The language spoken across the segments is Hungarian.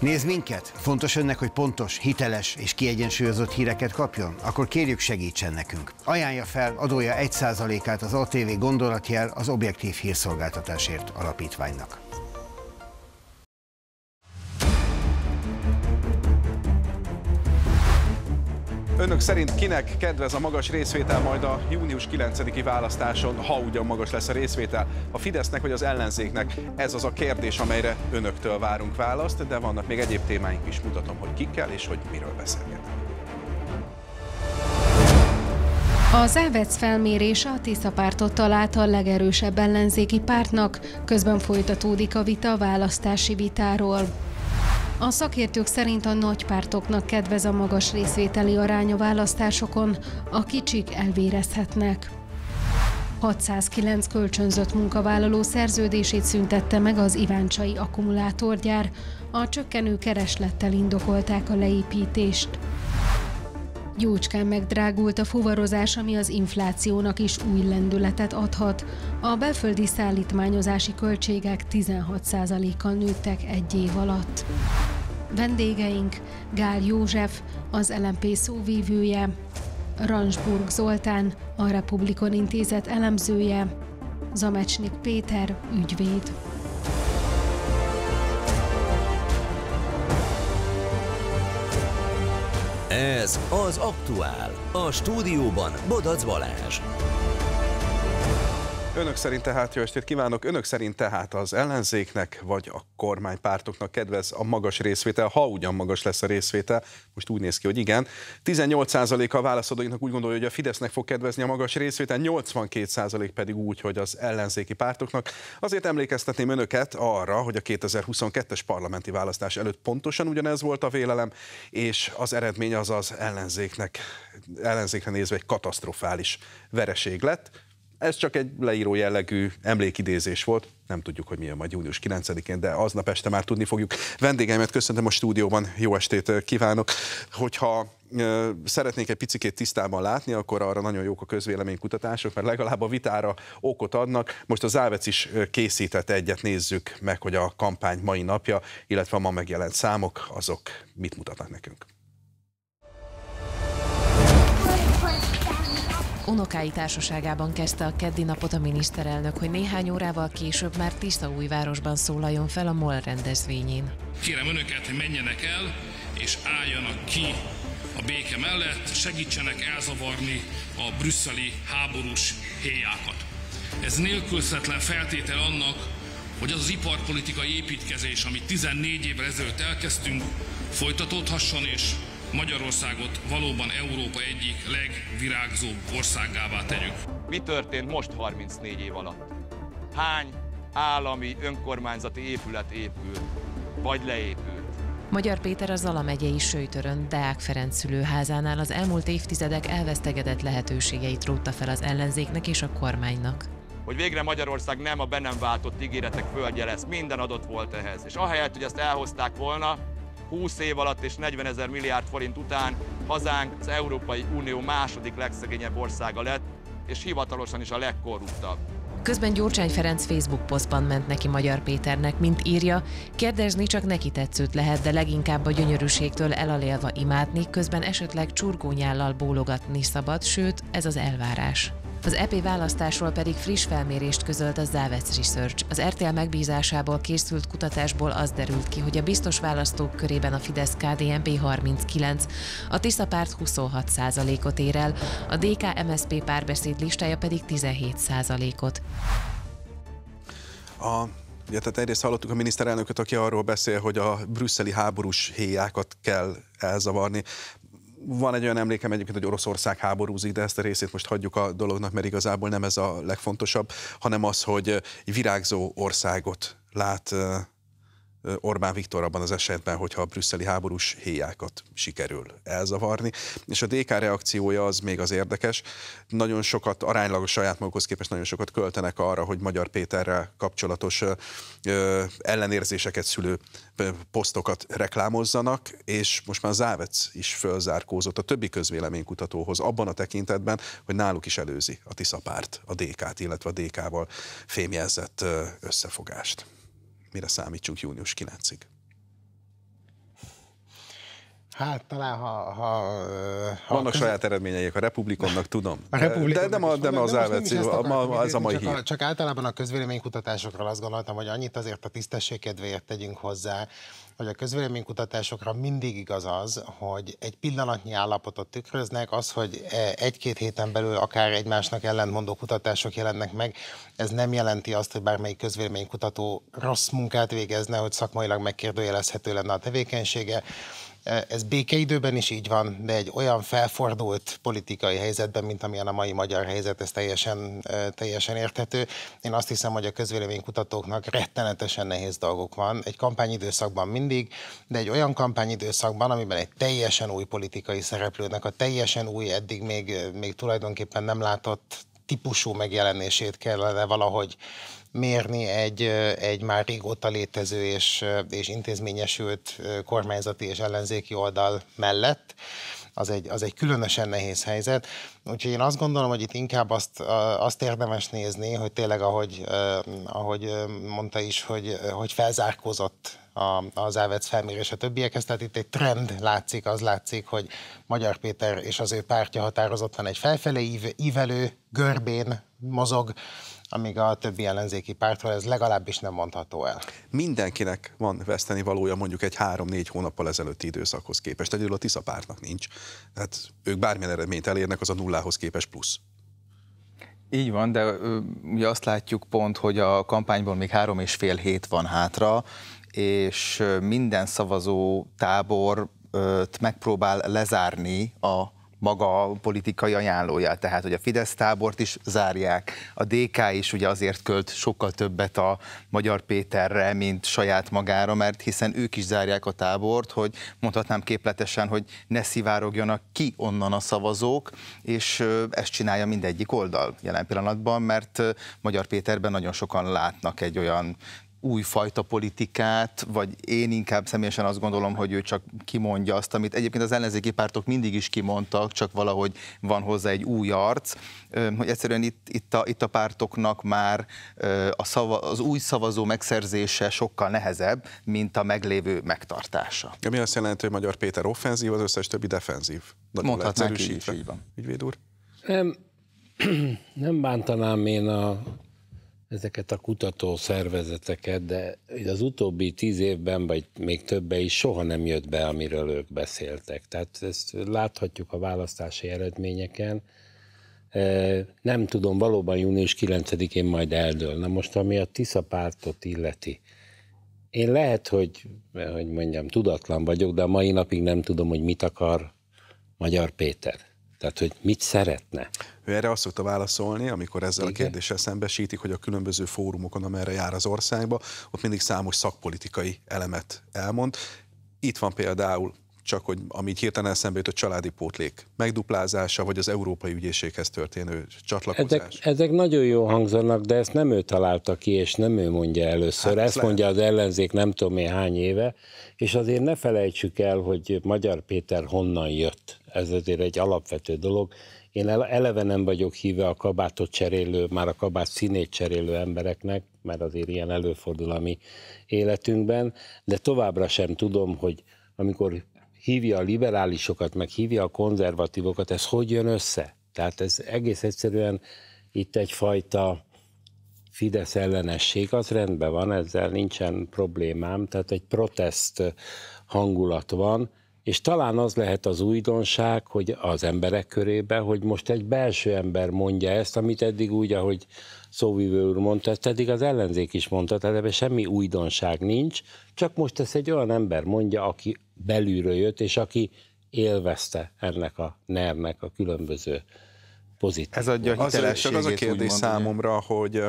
Nézd minket! Fontos önnek, hogy pontos, hiteles és kiegyensúlyozott híreket kapjon? Akkor kérjük segítsen nekünk. Ajánlja fel adója 1%-át az ATV gondolatjel az Objektív Hírszolgáltatásért Alapítványnak. Önök szerint kinek kedvez a magas részvétel majd a június 9-i választáson, ha ugyan magas lesz a részvétel? A Fidesznek vagy az ellenzéknek? Ez az a kérdés, amelyre önöktől várunk választ, de vannak még egyéb témáink is, mutatom, hogy kikkel és hogy miről beszélgetünk. Az Elvec felmérés a Tisza pártot találta a legerősebb ellenzéki pártnak, közben folytatódik a vita a választási vitáról. A szakértők szerint a nagy pártoknak kedvez a magas részvételi arány a választásokon, a kicsik elvérezhetnek. 609 kölcsönzött munkavállaló szerződését szüntette meg az Iváncsai akkumulátorgyár. A csökkenő kereslettel indokolták a leépítést. Jócskán megdrágult a fuvarozás, ami az inflációnak is új lendületet adhat. A belföldi szállítmányozási költségek 16%-kal nőttek egy év alatt. Vendégeink Gál József, az LMP szóvívője, Ransburg Zoltán, a Republikon Intézet elemzője, Zamecsnik Péter, ügyvéd. Ez az Aktuál. A stúdióban Bodac Balázs. Önök szerint tehát, jó estét kívánok, önök szerint tehát az ellenzéknek vagy a kormánypártoknak kedvez a magas részvétel, ha ugyan magas lesz a részvétel, most úgy néz ki, hogy igen. 18% a válaszadóinknak úgy gondolja, hogy a Fidesznek fog kedvezni a magas részvétel, 82% pedig úgy, hogy az ellenzéki pártoknak. Azért emlékeztetném önöket arra, hogy a 2022-es parlamenti választás előtt pontosan ugyanez volt a vélelem, és az eredmény az az ellenzéknek, ellenzékre nézve egy katasztrofális vereség lett ez csak egy leíró jellegű emlékidézés volt. Nem tudjuk, hogy milyen majd június 9-én, de aznap este már tudni fogjuk. Vendégeimet köszöntöm a stúdióban, jó estét kívánok. Hogyha szeretnék egy picit tisztában látni, akkor arra nagyon jók a közvéleménykutatások, mert legalább a vitára okot adnak. Most az Ávec is készített egyet, nézzük meg, hogy a kampány mai napja, illetve a ma megjelent számok, azok mit mutatnak nekünk. unokái társaságában kezdte a keddi napot a miniszterelnök, hogy néhány órával később már városban szólaljon fel a MOL rendezvényén. Kérem önöket, hogy menjenek el, és álljanak ki a béke mellett, segítsenek elzavarni a brüsszeli háborús héjákat. Ez nélkülözhetetlen feltétel annak, hogy az az iparpolitikai építkezés, amit 14 évvel ezelőtt elkezdtünk, folytatódhasson és Magyarországot valóban Európa egyik legvirágzóbb országává tegyük. Mi történt most 34 év alatt? Hány állami, önkormányzati épület épült, vagy leépült? Magyar Péter a Zala megyei Sőtörön, Deák Ferenc szülőházánál az elmúlt évtizedek elvesztegedett lehetőségeit rótta fel az ellenzéknek és a kormánynak hogy végre Magyarország nem a be nem váltott ígéretek földje lesz, minden adott volt ehhez. És ahelyett, hogy ezt elhozták volna, 20 év alatt és 40 ezer milliárd forint után hazánk az Európai Unió második legszegényebb országa lett, és hivatalosan is a legkorruptabb. Közben Gyurcsány Ferenc Facebook posztban ment neki Magyar Péternek, mint írja, kérdezni csak neki tetszőt lehet, de leginkább a gyönyörűségtől elalélva imádni, közben esetleg csurgónyállal bólogatni szabad, sőt, ez az elvárás. Az EP választásról pedig friss felmérést közölt a Závec Research. Az RTL megbízásából készült kutatásból az derült ki, hogy a biztos választók körében a fidesz KDNP 39, a Tisza párt 26 ot ér el, a DK-MSZP párbeszéd listája pedig 17 ot A Ugye, tehát egyrészt hallottuk a miniszterelnököt, aki arról beszél, hogy a brüsszeli háborús héjákat kell elzavarni van egy olyan emlékem egyébként, hogy Oroszország háborúzik, de ezt a részét most hagyjuk a dolognak, mert igazából nem ez a legfontosabb, hanem az, hogy virágzó országot lát Orbán Viktor abban az esetben, hogyha a brüsszeli háborús héjákat sikerül elzavarni. És a DK reakciója az még az érdekes. Nagyon sokat, aránylag a saját magukhoz képest nagyon sokat költenek arra, hogy Magyar Péterrel kapcsolatos ö, ellenérzéseket szülő posztokat reklámozzanak, és most már Závec is fölzárkózott a többi közvéleménykutatóhoz abban a tekintetben, hogy náluk is előzi a Tisza párt, a DK-t, illetve a DK-val fémjelzett összefogást mire számítsunk június 9-ig? Hát talán, ha... ha, ha Vannak közül... saját eredményeik a Republikonnak, tudom. A Republikonnak de nem, a, nem az elvetszi, ez a mai csak, hír. A, csak általában a közvéleménykutatásokról azt gondoltam, hogy annyit azért a tisztesség kedvéért tegyünk hozzá, hogy a közvéleménykutatásokra mindig igaz az, hogy egy pillanatnyi állapotot tükröznek, az, hogy e, egy-két héten belül akár egymásnak ellentmondó kutatások jelennek meg, ez nem jelenti azt, hogy bármelyik közvéleménykutató rossz munkát végezne, hogy szakmailag megkérdőjelezhető lenne a tevékenysége. Ez békeidőben is így van, de egy olyan felfordult politikai helyzetben, mint amilyen a mai magyar helyzet, ez teljesen, teljesen érthető. Én azt hiszem, hogy a közvéleménykutatóknak rettenetesen nehéz dolgok van. Egy kampányidőszakban mindig, de egy olyan kampányidőszakban, amiben egy teljesen új politikai szereplőnek a teljesen új, eddig még, még tulajdonképpen nem látott típusú megjelenését kellene valahogy mérni egy, egy már régóta létező és, és intézményesült kormányzati és ellenzéki oldal mellett az egy, az egy különösen nehéz helyzet. Úgyhogy én azt gondolom, hogy itt inkább azt, azt érdemes nézni, hogy tényleg, ahogy, ahogy mondta is, hogy, hogy felzárkózott a, az Ávec felmérés a többiekhez, tehát itt egy trend látszik, az látszik, hogy Magyar Péter és az ő pártja határozottan egy felfelé ívelő görbén mozog, amíg a többi ellenzéki pártról ez legalábbis nem mondható el. Mindenkinek van veszteni valója mondjuk egy három-négy hónappal ezelőtti időszakhoz képest. Egyedül a Tisza pártnak nincs. Tehát ők bármilyen eredményt elérnek, az a nullához képest plusz. Így van, de ugye azt látjuk pont, hogy a kampányból még három és fél hét van hátra, és minden szavazó tábort megpróbál lezárni a maga a politikai ajánlója, tehát hogy a Fidesz tábort is zárják, a DK is ugye azért költ sokkal többet a Magyar Péterre, mint saját magára, mert hiszen ők is zárják a tábort, hogy mondhatnám képletesen, hogy ne szivárogjanak ki onnan a szavazók, és ezt csinálja mindegyik oldal jelen pillanatban, mert Magyar Péterben nagyon sokan látnak egy olyan újfajta politikát, vagy én inkább személyesen azt gondolom, hogy ő csak kimondja azt, amit egyébként az ellenzéki pártok mindig is kimondtak, csak valahogy van hozzá egy új arc, hogy egyszerűen itt, itt, a, itt a pártoknak már a szava, az új szavazó megszerzése sokkal nehezebb, mint a meglévő megtartása. Ami azt jelenti, hogy Magyar Péter offenzív, az összes többi defenzív. Nagyon Mondhatnánk így, így van. Ügyvéd úr? Nem, nem bántanám én a ezeket a kutató szervezeteket, de az utóbbi tíz évben, vagy még többen is soha nem jött be, amiről ők beszéltek. Tehát ezt láthatjuk a választási eredményeken. E, nem tudom, valóban június 9-én majd eldől. Na most, ami a Tisza pártot illeti, én lehet, hogy, hogy mondjam, tudatlan vagyok, de a mai napig nem tudom, hogy mit akar Magyar Péter. Tehát, hogy mit szeretne. Ő erre azt szokta válaszolni, amikor ezzel Igen. a kérdéssel szembesítik, hogy a különböző fórumokon, amerre jár az országba, ott mindig számos szakpolitikai elemet elmond. Itt van például csak hogy amit hirtelen eszembe jutott, családi pótlék megduplázása, vagy az európai ügyészséghez történő csatlakozás. Ezek, ezek nagyon jó hangzanak, de ezt nem ő találta ki, és nem ő mondja először. Hát, ezt lehet. mondja az ellenzék nem tudom én hány éve, és azért ne felejtsük el, hogy Magyar Péter honnan jött. Ez azért egy alapvető dolog. Én eleve nem vagyok híve a kabátot cserélő, már a kabát színét cserélő embereknek, mert azért ilyen előfordul a mi életünkben, de továbbra sem tudom, hogy amikor hívja a liberálisokat, meg hívja a konzervatívokat, ez hogy jön össze? Tehát ez egész egyszerűen itt egyfajta Fidesz ellenesség, az rendben van, ezzel nincsen problémám, tehát egy protest hangulat van, és talán az lehet az újdonság, hogy az emberek körébe, hogy most egy belső ember mondja ezt, amit eddig úgy, ahogy szóvivő úr mondta, ezt eddig az ellenzék is mondta, tehát ebben semmi újdonság nincs, csak most ezt egy olyan ember mondja, aki belülről jött, és aki élvezte ennek a nernek a különböző pozitív. Ez adja a hitelességét. Az, az a kérdés számomra, hogy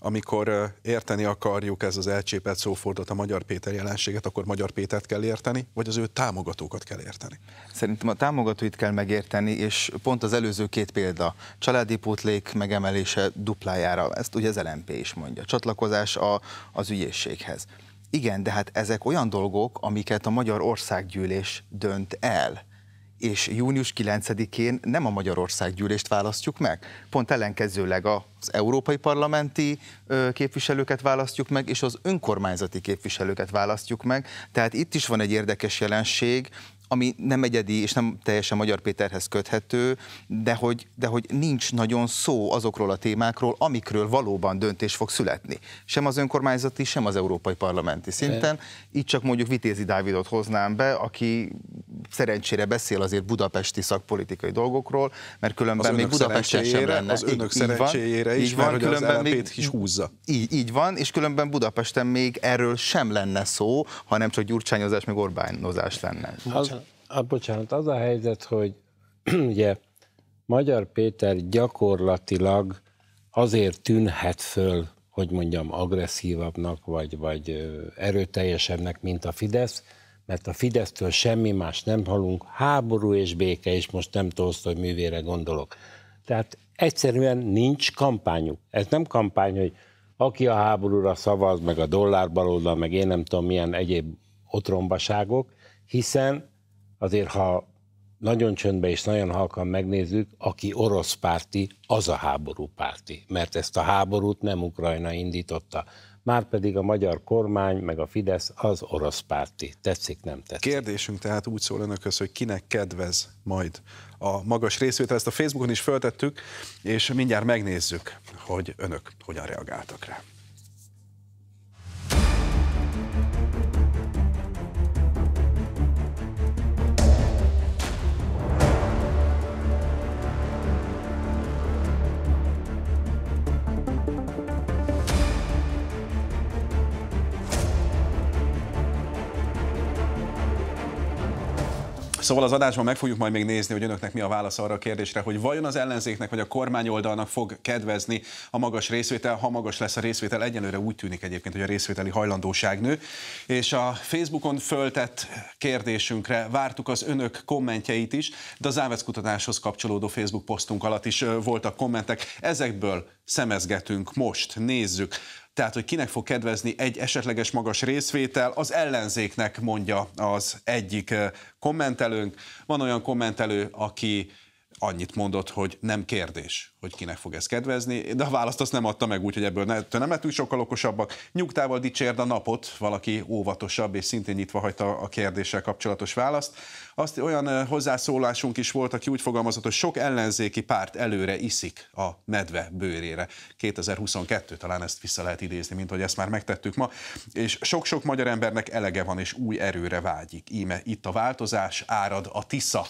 amikor érteni akarjuk ez az elcsépelt szófordot, a Magyar Péter jelenséget, akkor Magyar Pétert kell érteni, vagy az ő támogatókat kell érteni? Szerintem a támogatóit kell megérteni, és pont az előző két példa, családi pótlék megemelése duplájára, ezt ugye az LMP is mondja, csatlakozás a, az ügyészséghez. Igen, de hát ezek olyan dolgok, amiket a Magyar Országgyűlés dönt el és június 9-én nem a Magyarország gyűlést választjuk meg, pont ellenkezőleg az európai parlamenti képviselőket választjuk meg, és az önkormányzati képviselőket választjuk meg. Tehát itt is van egy érdekes jelenség, ami nem egyedi és nem teljesen Magyar Péterhez köthető, de hogy, de hogy nincs nagyon szó azokról a témákról, amikről valóban döntés fog születni. Sem az önkormányzati, sem az európai parlamenti szinten. Itt csak mondjuk Vitézi Dávidot hoznám be, aki szerencsére beszél azért budapesti szakpolitikai dolgokról, mert különben még Budapesten sem lenne. Az önök így, szerencséjére így van, is, van, mert különben az még, is húzza. Így, így van, és különben Budapesten még erről sem lenne szó, hanem csak gyurcsányozás, meg Orbánozás lenne. Az, a ah, bocsánat, az a helyzet, hogy ugye Magyar Péter gyakorlatilag azért tűnhet föl, hogy mondjam, agresszívabbnak, vagy, vagy erőteljesebbnek, mint a Fidesz, mert a Fidesztől semmi más nem halunk, háború és béke, és most nem hogy művére gondolok. Tehát egyszerűen nincs kampányuk. Ez nem kampány, hogy aki a háborúra szavaz, meg a dollár baloldal, meg én nem tudom milyen egyéb otrombaságok, hiszen azért ha nagyon csöndbe és nagyon halkan megnézzük, aki orosz párti, az a háború párti, mert ezt a háborút nem Ukrajna indította. Márpedig a magyar kormány, meg a Fidesz az orosz párti. Tetszik, nem tetszik. Kérdésünk tehát úgy szól önökhöz, hogy kinek kedvez majd a magas részvétel. Ezt a Facebookon is föltettük, és mindjárt megnézzük, hogy önök hogyan reagáltak rá. Szóval az adásban meg fogjuk majd még nézni, hogy önöknek mi a válasz arra a kérdésre, hogy vajon az ellenzéknek vagy a kormány oldalnak fog kedvezni a magas részvétel, ha magas lesz a részvétel. egyenlőre úgy tűnik egyébként, hogy a részvételi hajlandóság nő. És a Facebookon föltett kérdésünkre vártuk az önök kommentjeit is, de az Ávesz kutatáshoz kapcsolódó Facebook posztunk alatt is voltak kommentek. Ezekből szemezgetünk most, nézzük tehát hogy kinek fog kedvezni egy esetleges magas részvétel, az ellenzéknek mondja az egyik eh, kommentelőnk. Van olyan kommentelő, aki annyit mondott, hogy nem kérdés, hogy kinek fog ez kedvezni, de a választ azt nem adta meg, úgy hogy ebből ne, nem lettünk sokkal okosabbak. Nyugtával dicsérd a napot, valaki óvatosabb és szintén nyitva hagyta a kérdéssel kapcsolatos választ. Azt olyan hozzászólásunk is volt, aki úgy fogalmazott, hogy sok ellenzéki párt előre iszik a medve bőrére. 2022 talán ezt vissza lehet idézni, mint hogy ezt már megtettük ma. És sok-sok magyar embernek elege van és új erőre vágyik. Íme itt a változás, árad a Tisza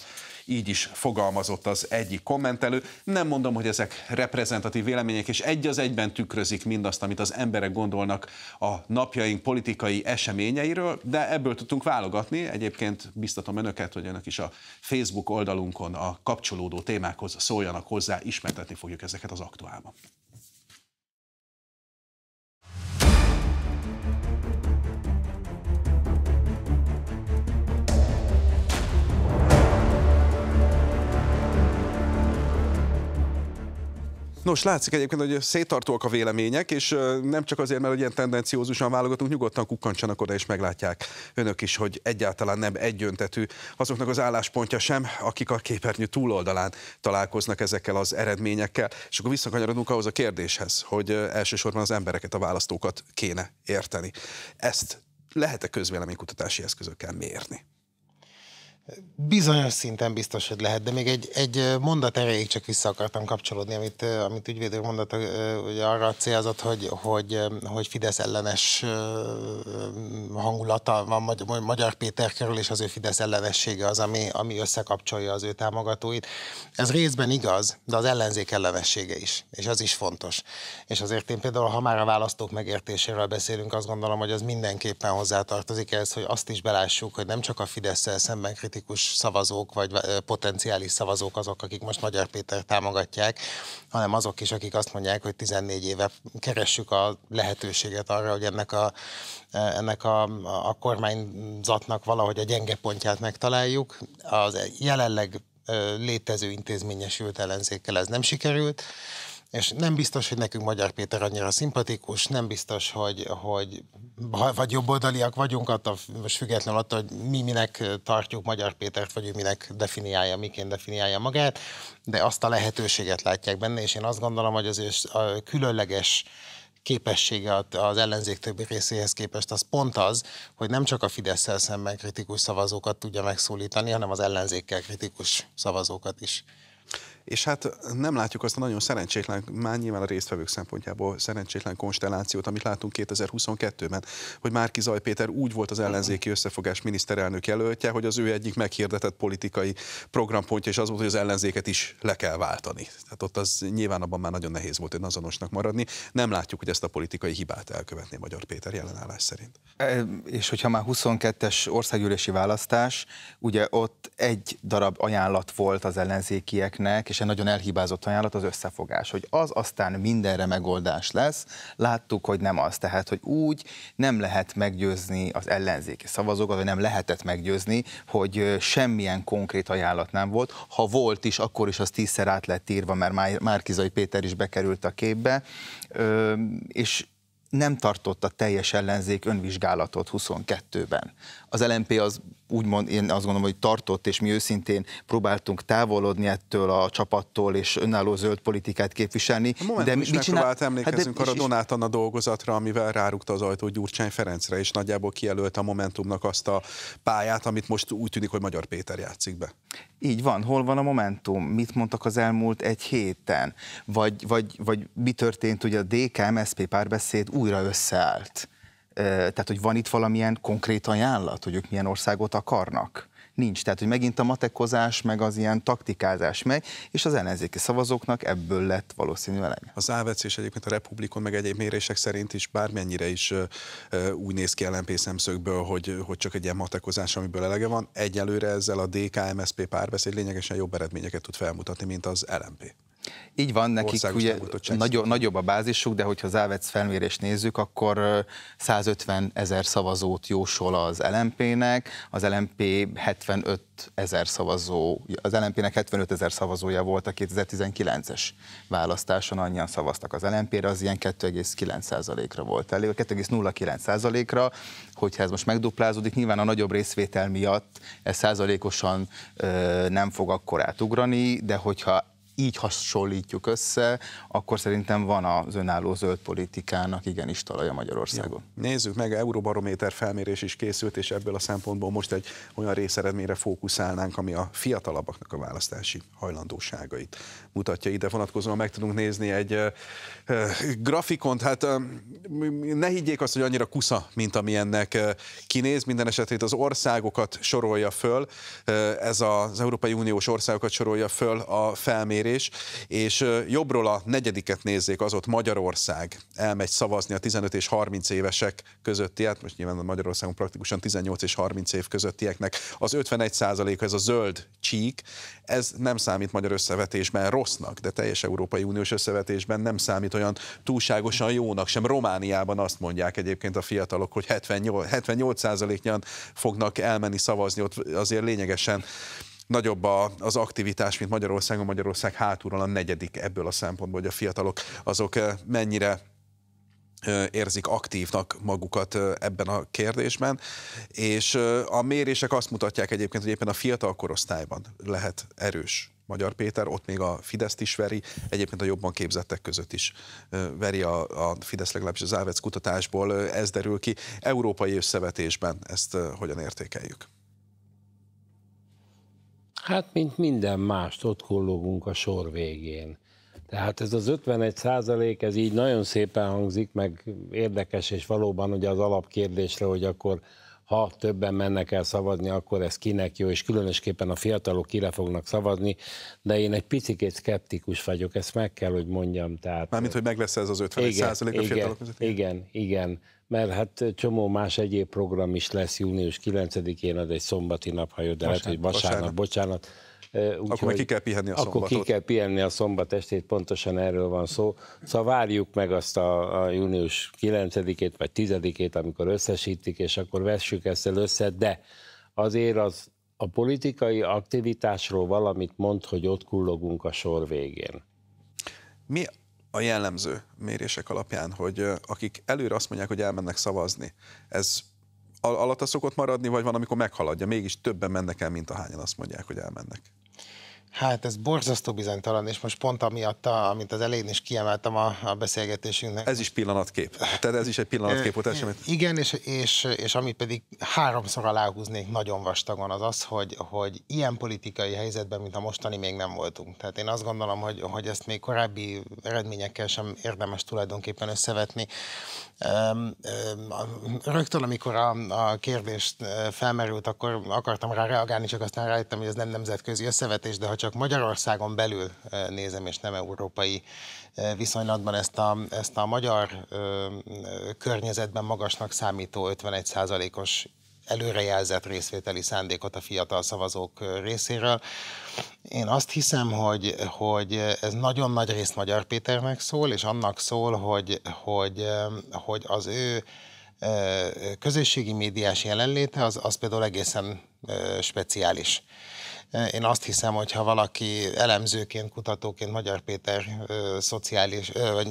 így is fogalmazott az egyik kommentelő. Nem mondom, hogy ezek reprezentatív vélemények, és egy az egyben tükrözik mindazt, amit az emberek gondolnak a napjaink politikai eseményeiről, de ebből tudtunk válogatni. Egyébként biztatom önöket, hogy önök is a Facebook oldalunkon a kapcsolódó témákhoz szóljanak hozzá, ismertetni fogjuk ezeket az aktuálban. Nos, látszik egyébként, hogy széttartóak a vélemények, és nem csak azért, mert ilyen tendenciózusan válogatunk, nyugodtan kukkancsanak oda, és meglátják önök is, hogy egyáltalán nem egyöntetű azoknak az álláspontja sem, akik a képernyő túloldalán találkoznak ezekkel az eredményekkel. És akkor visszakanyarodunk ahhoz a kérdéshez, hogy elsősorban az embereket, a választókat kéne érteni. Ezt lehet-e közvéleménykutatási eszközökkel mérni? Bizonyos szinten biztos, hogy lehet, de még egy, egy mondat erejéig csak vissza akartam kapcsolódni, amit, amit ügyvédő mondott, hogy arra célzott, hogy, hogy, hogy Fidesz ellenes hangulata van Magyar Péter körül, és az ő Fidesz ellenessége az, ami, ami összekapcsolja az ő támogatóit. Ez részben igaz, de az ellenzék ellenessége is, és az is fontos. És azért én például, ha már a választók megértéséről beszélünk, azt gondolom, hogy az mindenképpen hozzátartozik ehhez, hogy azt is belássuk, hogy nem csak a Fidesz-szel szemben kritikus demokratikus szavazók, vagy potenciális szavazók azok, akik most Magyar Péter támogatják, hanem azok is, akik azt mondják, hogy 14 éve keressük a lehetőséget arra, hogy ennek a, e, ennek a, a kormányzatnak valahogy a gyenge pontját megtaláljuk. Az jelenleg létező intézményesült ellenzékkel ez nem sikerült és nem biztos, hogy nekünk Magyar Péter annyira szimpatikus, nem biztos, hogy, hogy vagy jobboldaliak vagyunk, attól, most függetlenül attól, hogy mi minek tartjuk Magyar Pétert, vagy ő minek definiálja, miként definiálja magát, de azt a lehetőséget látják benne, és én azt gondolom, hogy az ő különleges képessége az ellenzék többi részéhez képest az pont az, hogy nem csak a fidesz szemben kritikus szavazókat tudja megszólítani, hanem az ellenzékkel kritikus szavazókat is és hát nem látjuk azt a nagyon szerencsétlen, már nyilván a résztvevők szempontjából szerencsétlen konstellációt, amit látunk 2022-ben, hogy Márki Zaj Péter úgy volt az ellenzéki összefogás miniszterelnök jelöltje, hogy az ő egyik meghirdetett politikai programpontja és az volt, hogy az ellenzéket is le kell váltani. Tehát ott az nyilván abban már nagyon nehéz volt azonosnak maradni. Nem látjuk, hogy ezt a politikai hibát elkövetné Magyar Péter jelenállás szerint. E, és hogyha már 22-es országgyűlési választás, ugye ott egy darab ajánlat volt az ellenzékieknek, és és egy nagyon elhibázott ajánlat az összefogás, hogy az aztán mindenre megoldás lesz, láttuk, hogy nem az, tehát, hogy úgy nem lehet meggyőzni az ellenzéki szavazókat, vagy nem lehetett meggyőzni, hogy semmilyen konkrét ajánlat nem volt, ha volt is, akkor is az tízszer át lett írva, mert Márkizai Péter is bekerült a képbe, és nem tartotta teljes ellenzék önvizsgálatot 22-ben az LMP az úgymond, én azt gondolom, hogy tartott, és mi őszintén próbáltunk távolodni ettől a csapattól, és önálló zöld politikát képviselni. A de mi mit csinál... emlékezünk hát de, arra és, Donát Anna dolgozatra, amivel rárukta az ajtót Gyurcsány Ferencre, és nagyjából kijelölt a Momentumnak azt a pályát, amit most úgy tűnik, hogy Magyar Péter játszik be. Így van, hol van a Momentum? Mit mondtak az elmúlt egy héten? Vagy, vagy, vagy mi történt, ugye a DK-MSZP párbeszéd újra összeállt tehát hogy van itt valamilyen konkrét ajánlat, hogy ők milyen országot akarnak? Nincs. Tehát, hogy megint a matekozás, meg az ilyen taktikázás megy, és az ellenzéki szavazóknak ebből lett valószínű Az AVC és egyébként a Republikon, meg egyéb mérések szerint is bármennyire is úgy néz ki LNP szemszögből, hogy, hogy csak egy ilyen matekozás, amiből elege van, egyelőre ezzel a DKMSP párbeszéd lényegesen jobb eredményeket tud felmutatni, mint az LNP. Így van, nekik ugye nagyobb, nagyobb a bázisuk, de hogyha Závec felmérést nézzük, akkor 150 ezer szavazót jósol az LMP-nek, az LMP 75 ezer szavazó, az LMP-nek 75 ezer szavazója volt a 2019-es választáson, annyian szavaztak az LMP-re, az ilyen 2,9%-ra volt elég, 2,09%-ra, hogyha ez most megduplázódik, nyilván a nagyobb részvétel miatt ez százalékosan ö, nem fog akkor átugrani, de hogyha így hasonlítjuk össze, akkor szerintem van az önálló zöld politikának igenis talaja Magyarországon. Ja. Nézzük meg, Euróbarométer felmérés is készült, és ebből a szempontból most egy olyan részeredményre fókuszálnánk, ami a fiatalabbaknak a választási hajlandóságait mutatja. Ide vonatkozóan meg tudunk nézni egy ö, ö, grafikont, hát ö, ne higgyék azt, hogy annyira kusza, mint amilyennek ö, kinéz, minden esetét az országokat sorolja föl, ö, ez az Európai Uniós országokat sorolja föl a felmérés, kérés, és jobbról a negyediket nézzék, az ott Magyarország elmegy szavazni a 15 és 30 évesek közötti, hát most nyilván Magyarországon praktikusan 18 és 30 év közöttieknek az 51 százaléka, ez a zöld csík, ez nem számít magyar összevetésben rossznak, de teljes Európai Uniós összevetésben nem számít olyan túlságosan jónak, sem Romániában azt mondják egyébként a fiatalok, hogy 78 78 százaléknyian fognak elmenni szavazni, ott azért lényegesen nagyobb a, az aktivitás, mint Magyarországon. Magyarország hátulról a negyedik ebből a szempontból, hogy a fiatalok azok mennyire érzik aktívnak magukat ebben a kérdésben, és a mérések azt mutatják egyébként, hogy éppen a fiatal korosztályban lehet erős Magyar Péter, ott még a fidesz is veri, egyébként a jobban képzettek között is veri a, a Fidesz legalábbis az Ávec kutatásból, ez derül ki. Európai összevetésben ezt hogyan értékeljük? Hát, mint minden mást, ott kullogunk a sor végén. Tehát ez az 51 százalék, ez így nagyon szépen hangzik, meg érdekes, és valóban ugye az alapkérdésre, hogy akkor ha többen mennek el szavazni, akkor ez kinek jó, és különösképpen a fiatalok kire fognak szavazni, de én egy picit szkeptikus vagyok, ezt meg kell, hogy mondjam. Tehát, Mármint, hogy meg lesz ez az 51 igen, százalék a fiatalok között? Igen, igen. igen mert hát csomó más egyéb program is lesz június 9-én, az egy szombati nap, ha jött, de lehet, hogy vasárnap, vasárnap. bocsánat. Úgy, akkor ki kell pihenni a akkor szombatot. Akkor ki kell pihenni a szombat estét, pontosan erről van szó. Szóval várjuk meg azt a, a június 9-ét vagy 10-ét, amikor összesítik, és akkor vessük ezt el össze, de azért az a politikai aktivitásról valamit mond, hogy ott kullogunk a sor végén. Mi a jellemző mérések alapján, hogy akik előre azt mondják, hogy elmennek szavazni, ez alatta szokott maradni, vagy van, amikor meghaladja, mégis többen mennek el, mint ahányan azt mondják, hogy elmennek? Hát ez borzasztó bizonytalan, és most pont amiatt, a, amit az elején is kiemeltem a, a beszélgetésünknek. Ez is pillanatkép. Tehát ez is egy pillanatkép volt esemény. Igen, és, és, és amit pedig háromszor aláhúznék nagyon vastagon, az az, hogy, hogy ilyen politikai helyzetben, mint a mostani, még nem voltunk. Tehát én azt gondolom, hogy, hogy ezt még korábbi eredményekkel sem érdemes tulajdonképpen összevetni. Rögtön, amikor a, a kérdést felmerült, akkor akartam rá reagálni, csak aztán rájöttem, hogy ez nem nemzetközi összevetés, de ha csak Magyarországon belül nézem, és nem európai viszonylatban ezt a, ezt a magyar környezetben magasnak számító 51%-os előrejelzett részvételi szándékot a fiatal szavazók részéről. Én azt hiszem, hogy, hogy ez nagyon nagy részt Magyar Péternek szól, és annak szól, hogy, hogy, hogy az ő közösségi médiás jelenléte az, az például egészen speciális. Én azt hiszem, hogy ha valaki elemzőként, kutatóként Magyar Péter szociális, vagy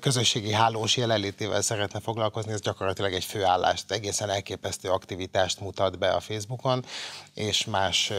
közösségi hálós jelenlétével szeretne foglalkozni, ez gyakorlatilag egy főállást, egészen elképesztő aktivitást mutat be a Facebookon, és más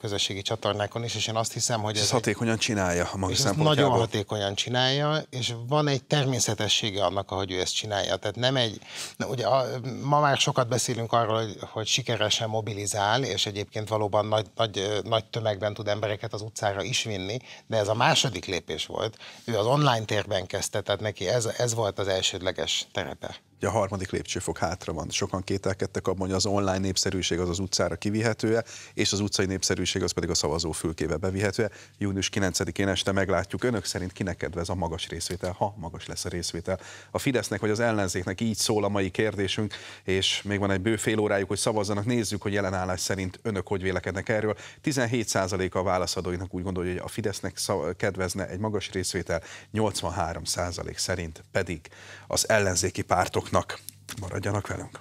közösségi csatornákon is, és én azt hiszem, hogy ez, ez hatékonyan egy, csinálja a maga szempontjából. Nagyon hatékonyan csinálja, és van egy természetessége annak, ahogy ő ezt csinálja. Tehát nem egy, na, ugye a, ma már sokat beszélünk arról, hogy, hogy sikeresen mobilizál, és egyébként valóban nagy, nagy nagy tömegben tud embereket az utcára is vinni, de ez a második lépés volt. Ő az online térben kezdte, tehát neki ez, ez volt az elsődleges terepe hogy a harmadik lépcsőfok hátra van. Sokan kételkedtek abban, hogy az online népszerűség az az utcára kivihető-e, és az utcai népszerűség az pedig a szavazó fülkébe bevihető-e. Június 9-én este meglátjuk önök szerint kinek kedvez a magas részvétel, ha magas lesz a részvétel. A Fidesznek vagy az ellenzéknek így szól a mai kérdésünk, és még van egy bő fél órájuk, hogy szavazzanak. Nézzük, hogy jelenállás szerint önök hogy vélekednek erről. 17% a válaszadóinak úgy gondolja, hogy a Fidesznek kedvezne egy magas részvétel, 83% szerint pedig az ellenzéki pártoknak hallgatnak. Maradjanak velünk!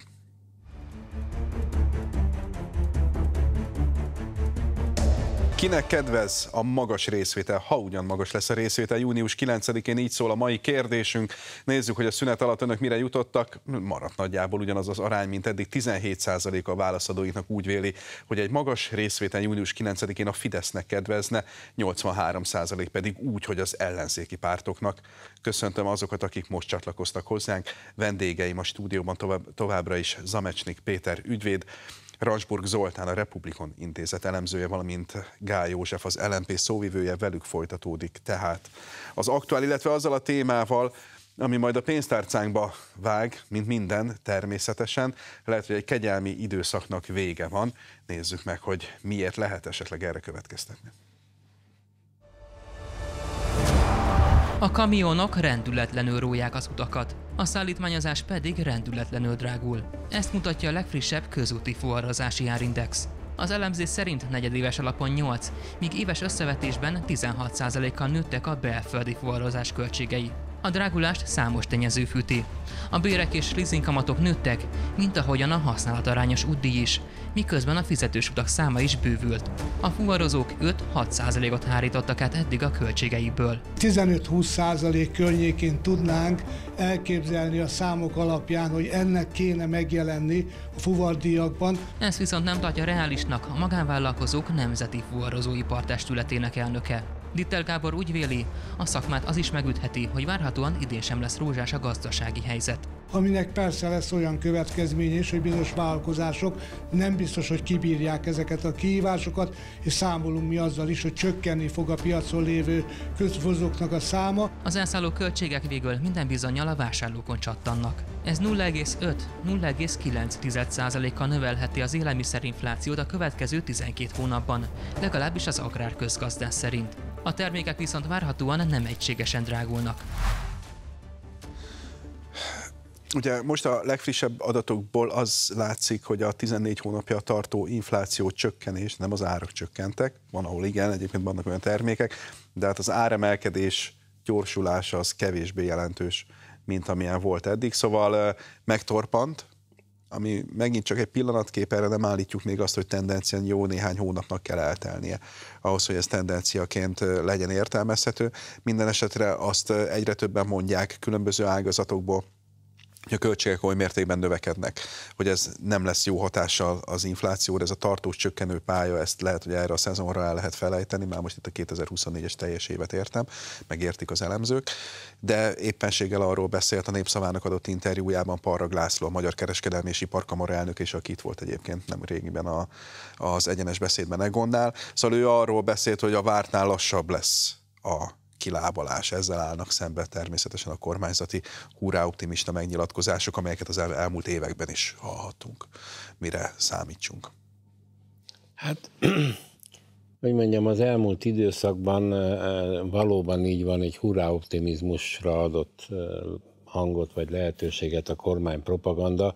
Kinek kedvez a magas részvétel, ha ugyan magas lesz a részvétel? Június 9-én így szól a mai kérdésünk. Nézzük, hogy a szünet alatt önök mire jutottak. Maradt nagyjából ugyanaz az arány, mint eddig. 17% a válaszadóinknak úgy véli, hogy egy magas részvétel június 9-én a Fidesznek kedvezne, 83% pedig úgy, hogy az ellenzéki pártoknak. Köszöntöm azokat, akik most csatlakoztak hozzánk. Vendégeim a stúdióban tovább, továbbra is Zamecsnik Péter ügyvéd, Rasburg Zoltán, a Republikon Intézet elemzője, valamint Gál József, az LMP szóvivője velük folytatódik. Tehát az aktuál, illetve azzal a témával, ami majd a pénztárcánkba vág, mint minden, természetesen. Lehet, hogy egy kegyelmi időszaknak vége van. Nézzük meg, hogy miért lehet esetleg erre következtetni. A kamionok rendületlenül róják az utakat a szállítmányozás pedig rendületlenül drágul. Ezt mutatja a legfrissebb közúti fuvarozási árindex. Az elemzés szerint negyedéves alapon 8, míg éves összevetésben 16%-kal nőttek a belföldi fuvarozás költségei. A drágulást számos tényező fűti. A bérek és leasingkamatok nőttek, mint ahogyan a használatarányos útdíj is, miközben a fizetős utak száma is bővült. A fuvarozók 5-6%-ot hárítottak át eddig a költségeiből. 15-20% környékén tudnánk elképzelni a számok alapján, hogy ennek kéne megjelenni a fuvardiakban. Ez viszont nem tartja reálisnak a magánvállalkozók Nemzeti fuvarozói Testületének elnöke. Dittel Gábor úgy véli, a szakmát az is megütheti, hogy várhatóan idén sem lesz rózsás a gazdasági helyzet aminek persze lesz olyan következménye is, hogy bizonyos vállalkozások nem biztos, hogy kibírják ezeket a kihívásokat, és számolunk mi azzal is, hogy csökkenni fog a piacon lévő közvozóknak a száma. Az elszálló költségek végül minden bizonyal a vásárlókon csattannak. Ez 0,5-0,9%-kal növelheti az élelmiszerinflációt a következő 12 hónapban, legalábbis az agrárközgazdás szerint. A termékek viszont várhatóan nem egységesen drágulnak. Ugye most a legfrissebb adatokból az látszik, hogy a 14 hónapja tartó infláció csökkenés, nem az árak csökkentek, van ahol igen, egyébként vannak olyan termékek, de hát az áremelkedés gyorsulása az kevésbé jelentős, mint amilyen volt eddig, szóval megtorpant, ami megint csak egy pillanatkép, erre nem állítjuk még azt, hogy tendencián jó néhány hónapnak kell eltelnie ahhoz, hogy ez tendenciaként legyen értelmezhető. Minden esetre azt egyre többen mondják különböző ágazatokból, hogy a költségek oly mértékben növekednek, hogy ez nem lesz jó hatással az inflációra, ez a tartós csökkenő pálya, ezt lehet, hogy erre a szezonra el lehet felejteni, már most itt a 2024-es teljes évet értem, megértik az elemzők, de éppenséggel arról beszélt a Népszavának adott interjújában Parra László, a Magyar Kereskedelmi és Iparkamara elnök, és aki itt volt egyébként nem régiben a, az egyenes beszédben Egonnál, szóval ő arról beszélt, hogy a vártnál lassabb lesz a kilábalás. Ezzel állnak szembe természetesen a kormányzati optimista megnyilatkozások, amelyeket az el, elmúlt években is hallhattunk. Mire számítsunk? Hát, hogy mondjam, az elmúlt időszakban valóban így van, egy optimizmusra adott hangot vagy lehetőséget a kormány propaganda,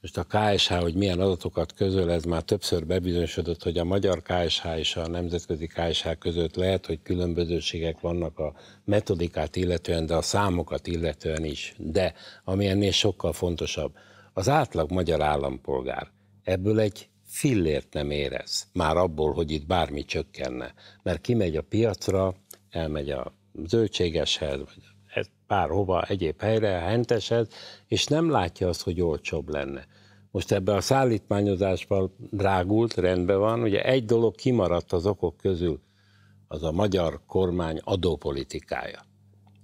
most a KSH, hogy milyen adatokat közöl, ez már többször bebizonyosodott, hogy a magyar KSH és a nemzetközi KSH között lehet, hogy különbözőségek vannak a metodikát illetően, de a számokat illetően is. De, ami ennél sokkal fontosabb, az átlag magyar állampolgár ebből egy fillért nem érez, már abból, hogy itt bármi csökkenne. Mert kimegy a piacra, elmegy a zöldségeshez, vagy bárhova egyéb helyre, a henteshez, és nem látja azt, hogy olcsóbb lenne. Most ebbe a szállítmányozásban drágult, rendben van, ugye egy dolog kimaradt az okok közül, az a magyar kormány adópolitikája.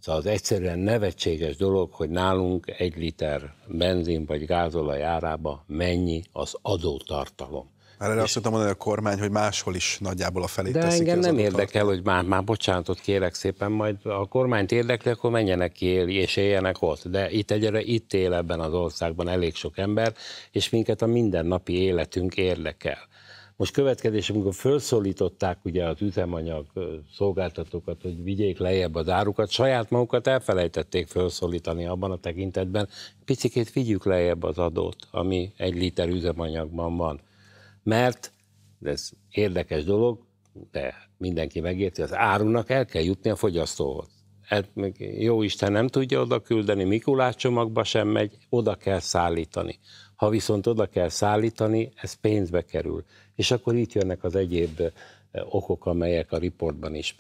Szóval az egyszerűen nevetséges dolog, hogy nálunk egy liter benzin vagy gázolaj árába mennyi az adótartalom. Már erre azt tudtam mondani a kormány, hogy máshol is nagyjából a felét De teszik engem nem érdekel, hogy már, már bocsánatot kérek szépen, majd a kormányt érdekli, akkor menjenek ki és éljenek ott. De itt egyre itt él ebben az országban elég sok ember, és minket a mindennapi életünk érdekel. Most következés, amikor felszólították ugye az üzemanyag szolgáltatókat, hogy vigyék lejjebb az árukat, saját magukat elfelejtették felszólítani abban a tekintetben, picikét vigyük lejjebb az adót, ami egy liter üzemanyagban van mert, de ez érdekes dolog, de mindenki megérti, az árunak el kell jutni a fogyasztóhoz. Hát még jó Isten nem tudja oda küldeni, Mikulás csomagba sem megy, oda kell szállítani. Ha viszont oda kell szállítani, ez pénzbe kerül. És akkor itt jönnek az egyéb eh, okok, amelyek a riportban is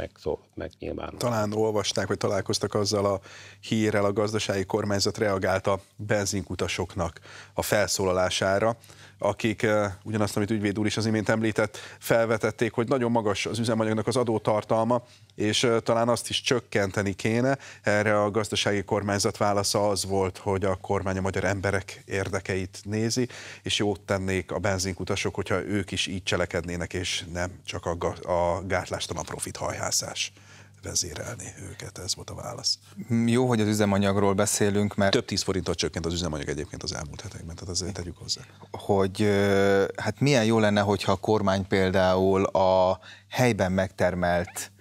megnyilvánulnak. Talán olvasták, hogy találkoztak azzal a hírrel, a gazdasági kormányzat reagálta a benzinkutasoknak a felszólalására akik eh, ugyanazt, amit ügyvéd úr is az imént említett, felvetették, hogy nagyon magas az üzemanyagnak az adótartalma, és eh, talán azt is csökkenteni kéne. Erre a gazdasági kormányzat válasza az volt, hogy a kormány a magyar emberek érdekeit nézi, és jót tennék a benzinkutasok, hogyha ők is így cselekednének, és nem csak a, gátlástalan profit hajhászás vezérelni őket, ez volt a válasz. Jó, hogy az üzemanyagról beszélünk, mert... Több tíz forintot csökkent az üzemanyag egyébként az elmúlt hetekben, tehát azért tegyük hozzá. Hogy hát milyen jó lenne, hogyha a kormány például a helyben megtermelt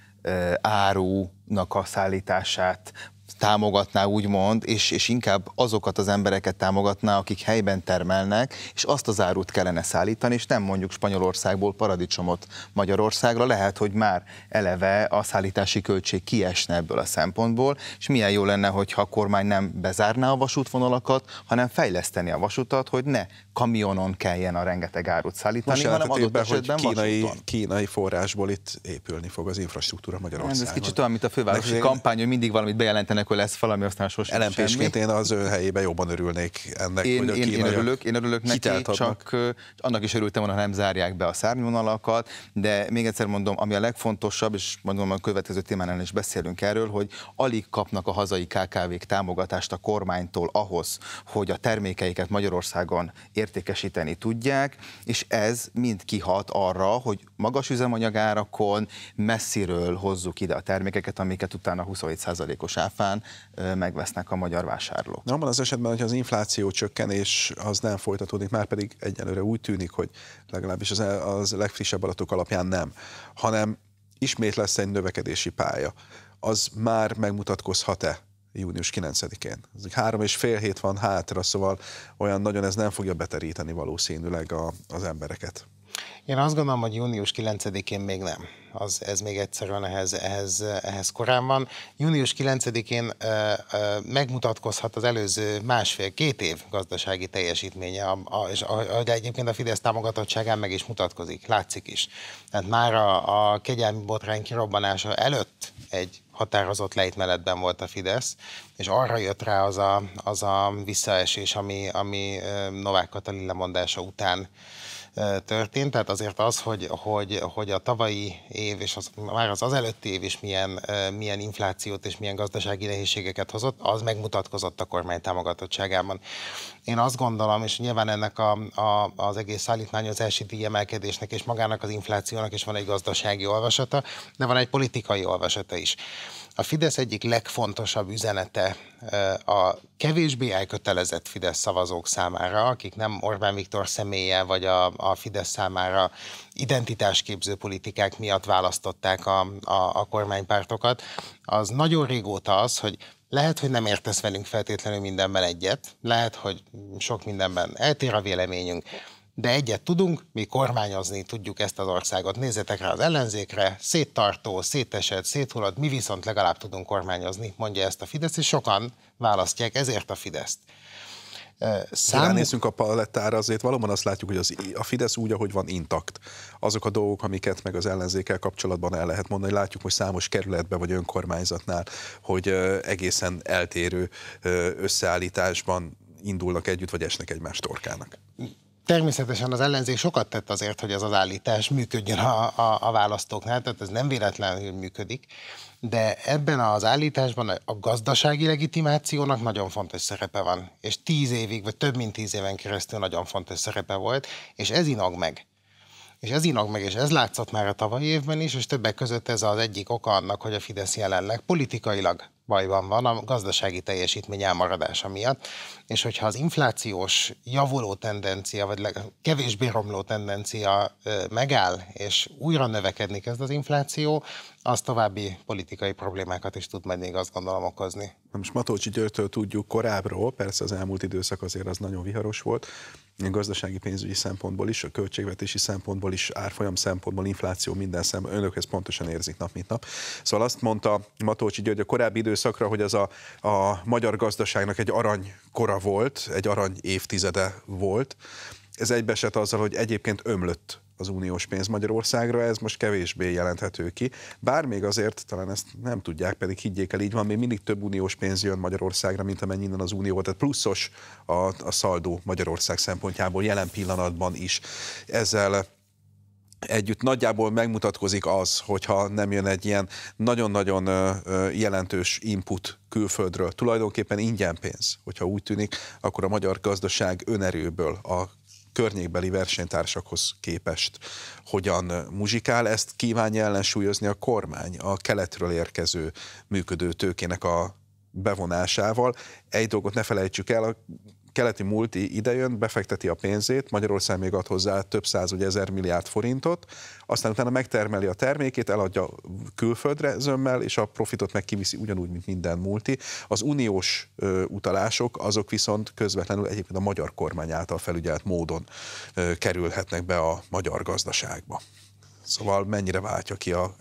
árúnak a szállítását támogatná, úgymond, és, és inkább azokat az embereket támogatná, akik helyben termelnek, és azt az árut kellene szállítani, és nem mondjuk Spanyolországból paradicsomot Magyarországra, lehet, hogy már eleve a szállítási költség kiesne ebből a szempontból, és milyen jó lenne, hogyha a kormány nem bezárná a vasútvonalakat, hanem fejleszteni a vasutat, hogy ne kamionon kelljen a rengeteg árut szállítani, Most hanem adott esetben hogy kínai, kínai forrásból itt épülni fog az infrastruktúra Magyarországon. Nem, ez kicsit olyan, mint a fővárosi Nekem kampány, hogy mindig valamit bejelentenek, hogy lesz valami, aztán sosem LMP-sként én az ő helyébe jobban örülnék ennek, én, hogy a én, én örülök, én örülök neki, adnak. csak annak is örültem volna, ha nem zárják be a szárnyvonalakat, de még egyszer mondom, ami a legfontosabb, és mondom, a következő témánál is beszélünk erről, hogy alig kapnak a hazai KKV-k támogatást a kormánytól ahhoz, hogy a termékeiket Magyarországon ér értékesíteni tudják, és ez mind kihat arra, hogy magas üzemanyagárakon messziről hozzuk ide a termékeket, amiket utána 27%-os áfán megvesznek a magyar vásárlók. Na, abban az esetben, hogy az infláció csökken, és az nem folytatódik, már pedig egyelőre úgy tűnik, hogy legalábbis az, az legfrissebb adatok alapján nem, hanem ismét lesz egy növekedési pálya, az már megmutatkozhat-e június 9-én. Ez három és fél hét van hátra, szóval olyan nagyon ez nem fogja beteríteni valószínűleg a, az embereket. Én azt gondolom, hogy június 9-én még nem. Az, ez még egyszerűen ehhez, ehhez, ehhez korán van. Június 9-én megmutatkozhat az előző másfél-két év gazdasági teljesítménye, a, a, és a, de egyébként a Fidesz támogatottságán meg is mutatkozik, látszik is. Tehát már a, a kegyelmi botrány kirobbanása előtt egy határozott lejtmenetben volt a Fidesz, és arra jött rá az a, az a visszaesés, ami, ami Novák Katalin lemondása után történt, tehát azért az, hogy, hogy, hogy a tavalyi év és az, már az előtti év is milyen, milyen inflációt és milyen gazdasági nehézségeket hozott, az megmutatkozott a kormány támogatottságában. Én azt gondolom, és nyilván ennek a, a, az egész szállítmányozási díjemelkedésnek és magának az inflációnak is van egy gazdasági olvasata, de van egy politikai olvasata is a Fidesz egyik legfontosabb üzenete a kevésbé elkötelezett Fidesz szavazók számára, akik nem Orbán Viktor személye vagy a, a Fidesz számára identitásképző politikák miatt választották a, a, a kormánypártokat, az nagyon régóta az, hogy lehet, hogy nem értesz velünk feltétlenül mindenben egyet, lehet, hogy sok mindenben eltér a véleményünk, de egyet tudunk, mi kormányozni tudjuk ezt az országot. Nézzetek rá az ellenzékre, széttartó, szétesett, széthullad, mi viszont legalább tudunk kormányozni, mondja ezt a Fidesz, és sokan választják ezért a Fideszt. Számú... nézzünk a palettára, azért valóban azt látjuk, hogy az, a Fidesz úgy, ahogy van, intakt. Azok a dolgok, amiket meg az ellenzékkel kapcsolatban el lehet mondani, látjuk, hogy számos kerületben vagy önkormányzatnál, hogy egészen eltérő összeállításban indulnak együtt, vagy esnek egymás torkának. Természetesen az ellenzék sokat tett azért, hogy ez az állítás működjön a, a, a választóknál, tehát ez nem véletlenül működik, de ebben az állításban a gazdasági legitimációnak nagyon fontos szerepe van, és tíz évig, vagy több mint tíz éven keresztül nagyon fontos szerepe volt, és ez inag meg. És ez inag meg, és ez látszott már a tavalyi évben is, és többek között ez az egyik oka annak, hogy a Fidesz jelenleg politikailag bajban van a gazdasági teljesítmény elmaradása miatt és hogyha az inflációs javuló tendencia, vagy kevésbé romló tendencia megáll, és újra növekedni kezd az infláció, az további politikai problémákat is tud majd még azt gondolom okozni. Na most Matolcsi Györgytől tudjuk korábbról, persze az elmúlt időszak azért az nagyon viharos volt, a gazdasági pénzügyi szempontból is, a költségvetési szempontból is, árfolyam szempontból, infláció minden szem, önök ezt pontosan érzik nap mint nap. Szóval azt mondta Matolcsi György a korábbi időszakra, hogy az a, a magyar gazdaságnak egy aranykora aranykora volt, egy arany évtizede volt. Ez egybeset azzal, hogy egyébként ömlött az uniós pénz Magyarországra, ez most kevésbé jelenthető ki. Bár még azért talán ezt nem tudják, pedig higgyék el, így van, még mindig több uniós pénz jön Magyarországra, mint amennyi innen az unió, tehát pluszos a, a szaldó Magyarország szempontjából jelen pillanatban is. Ezzel együtt nagyjából megmutatkozik az, hogyha nem jön egy ilyen nagyon-nagyon jelentős input külföldről, tulajdonképpen ingyen pénz, hogyha úgy tűnik, akkor a magyar gazdaság önerőből a környékbeli versenytársakhoz képest hogyan muzsikál, ezt kívánja ellensúlyozni a kormány a keletről érkező működő tőkének a bevonásával. Egy dolgot ne felejtsük el, a keleti multi idejön, befekteti a pénzét, Magyarország még ad hozzá több száz vagy ezer milliárd forintot, aztán utána megtermeli a termékét, eladja külföldre zömmel, és a profitot meg kiviszi ugyanúgy, mint minden multi. Az uniós ö, utalások azok viszont közvetlenül egyébként a magyar kormány által felügyelt módon ö, kerülhetnek be a magyar gazdaságba. Szóval mennyire váltja ki a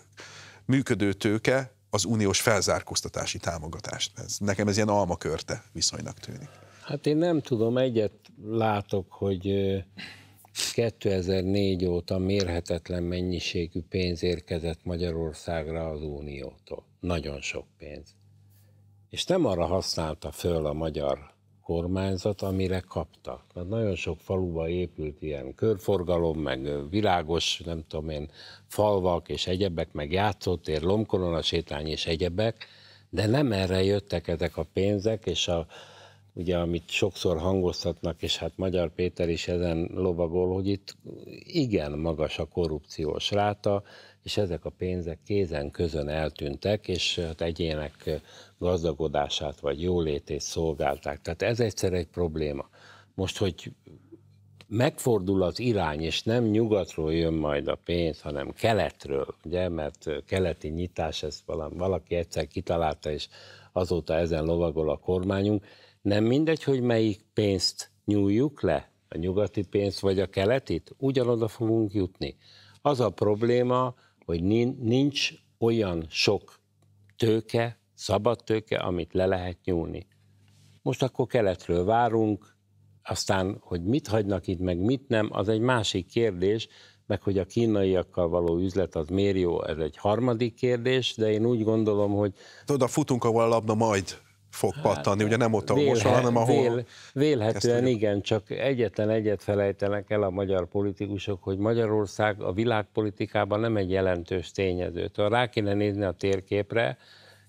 működő tőke az uniós felzárkóztatási támogatást. Ez, nekem ez ilyen almakörte viszonynak tűnik. Hát én nem tudom, egyet látok, hogy 2004 óta mérhetetlen mennyiségű pénz érkezett Magyarországra az Uniótól. Nagyon sok pénz. És nem arra használta föl a magyar kormányzat, amire kaptak. Mert nagyon sok faluba épült ilyen körforgalom, meg világos, nem tudom én, falvak és egyebek, meg játszótér, lomkorona sétány és egyebek, de nem erre jöttek ezek a pénzek, és a, ugye, amit sokszor hangoztatnak, és hát Magyar Péter is ezen lovagol, hogy itt igen magas a korrupciós ráta, és ezek a pénzek kézen közön eltűntek, és hát egyének gazdagodását vagy jólétét szolgálták. Tehát ez egyszer egy probléma. Most, hogy megfordul az irány, és nem nyugatról jön majd a pénz, hanem keletről, ugye, mert keleti nyitás, ezt valaki egyszer kitalálta, és azóta ezen lovagol a kormányunk, nem mindegy, hogy melyik pénzt nyúljuk le, a nyugati pénzt vagy a keletit, ugyanoda fogunk jutni. Az a probléma, hogy nincs olyan sok tőke, szabad tőke, amit le lehet nyúlni. Most akkor keletről várunk, aztán, hogy mit hagynak itt, meg mit nem, az egy másik kérdés, meg hogy a kínaiakkal való üzlet az miért jó, ez egy harmadik kérdés, de én úgy gondolom, hogy... Oda futunk, ahol a labda majd fog pattani, hát, ugye nem ott, ahol vélhet, van, hanem ahol... Vél, vélhetően igen, csak egyetlen egyet felejtenek el a magyar politikusok, hogy Magyarország a világpolitikában nem egy jelentős tényező. Rá kéne nézni a térképre,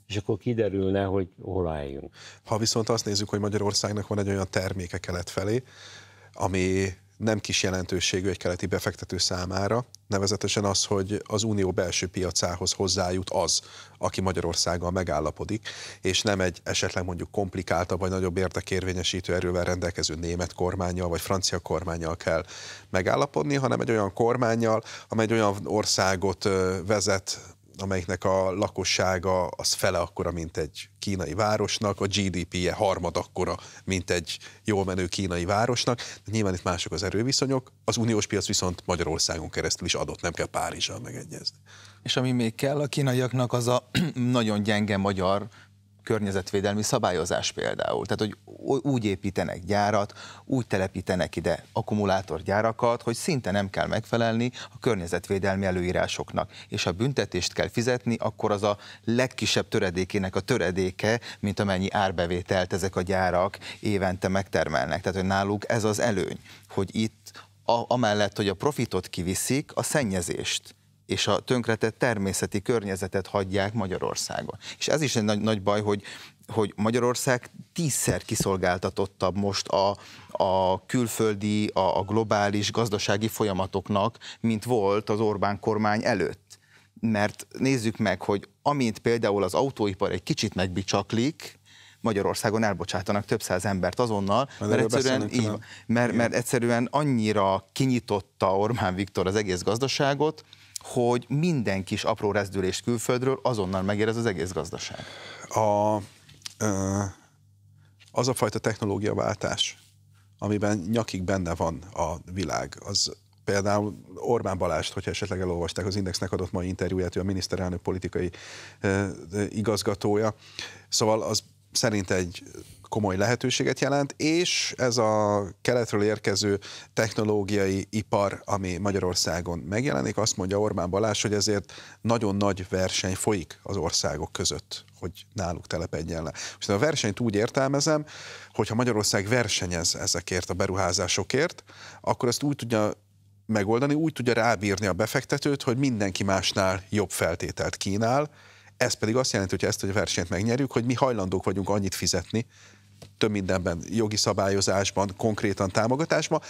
és akkor kiderülne, hogy hol álljunk. Ha viszont azt nézzük, hogy Magyarországnak van egy olyan terméke kelet felé, ami nem kis jelentőségű egy keleti befektető számára, nevezetesen az, hogy az unió belső piacához hozzájut az, aki Magyarországgal megállapodik, és nem egy esetleg mondjuk komplikáltabb vagy nagyobb érdekérvényesítő erővel rendelkező német kormányjal vagy francia kormányjal kell megállapodni, hanem egy olyan kormányjal, amely egy olyan országot vezet, amelyiknek a lakossága az fele akkora, mint egy kínai városnak, a GDP-je harmad akkora, mint egy jól menő kínai városnak. de Nyilván itt mások az erőviszonyok, az uniós piac viszont Magyarországon keresztül is adott, nem kell Párizsal megegyezni. És ami még kell a kínaiaknak, az a nagyon gyenge magyar környezetvédelmi szabályozás például. Tehát, hogy úgy építenek gyárat, úgy telepítenek ide akkumulátorgyárakat, hogy szinte nem kell megfelelni a környezetvédelmi előírásoknak. És ha büntetést kell fizetni, akkor az a legkisebb töredékének a töredéke, mint amennyi árbevételt ezek a gyárak évente megtermelnek. Tehát, hogy náluk ez az előny, hogy itt a, amellett, hogy a profitot kiviszik, a szennyezést és a tönkretett természeti környezetet hagyják Magyarországon. És ez is egy nagy, nagy baj, hogy, hogy Magyarország tízszer kiszolgáltatottabb most a, a külföldi, a, a globális gazdasági folyamatoknak, mint volt az Orbán kormány előtt. Mert nézzük meg, hogy amint például az autóipar egy kicsit megbicsaklik, Magyarországon elbocsátanak több száz embert azonnal, mert, mert egyszerűen, így, mert, mert egyszerűen annyira kinyitotta Orbán Viktor az egész gazdaságot, hogy minden kis apró rezdülés külföldről azonnal megérez az egész gazdaság? A, az a fajta technológiaváltás, amiben nyakig benne van a világ, az például Orbán Balást, hogyha esetleg elolvasták az Indexnek adott mai interjúját, ő a miniszterelnök politikai igazgatója, szóval az szerint egy komoly lehetőséget jelent, és ez a keletről érkező technológiai ipar, ami Magyarországon megjelenik, azt mondja Orbán Balázs, hogy ezért nagyon nagy verseny folyik az országok között, hogy náluk telepedjen le. És a versenyt úgy értelmezem, hogyha Magyarország versenyez ezekért a beruházásokért, akkor ezt úgy tudja megoldani, úgy tudja rábírni a befektetőt, hogy mindenki másnál jobb feltételt kínál, ez pedig azt jelenti, hogy ezt a versenyt megnyerjük, hogy mi hajlandók vagyunk annyit fizetni több mindenben, jogi szabályozásban, konkrétan támogatásban,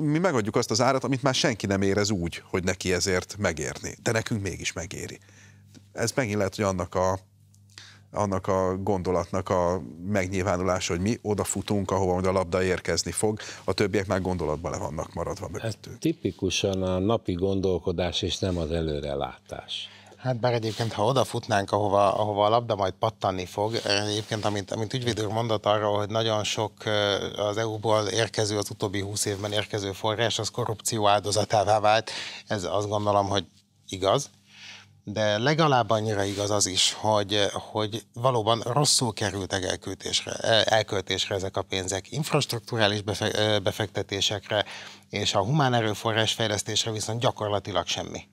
mi megadjuk azt az árat, amit már senki nem érez úgy, hogy neki ezért megérni, de nekünk mégis megéri. Ez megint lehet, hogy annak a, annak a gondolatnak a megnyilvánulása, hogy mi odafutunk, ahova majd a labda érkezni fog, a többiek már gondolatban le vannak maradva mögöttük. Ez hát tipikusan a napi gondolkodás és nem az előrelátás. Hát bár egyébként, ha odafutnánk, ahova, ahova a labda majd pattanni fog, egyébként, amit, amit ügyvédőr mondott arról, hogy nagyon sok az EU-ból érkező, az utóbbi húsz évben érkező forrás, az korrupció áldozatává vált, ez azt gondolom, hogy igaz de legalább annyira igaz az is, hogy, hogy valóban rosszul kerültek elköltésre, e, elköltésre ezek a pénzek, infrastruktúrális befektetésekre, és a humán erőforrás fejlesztésre viszont gyakorlatilag semmi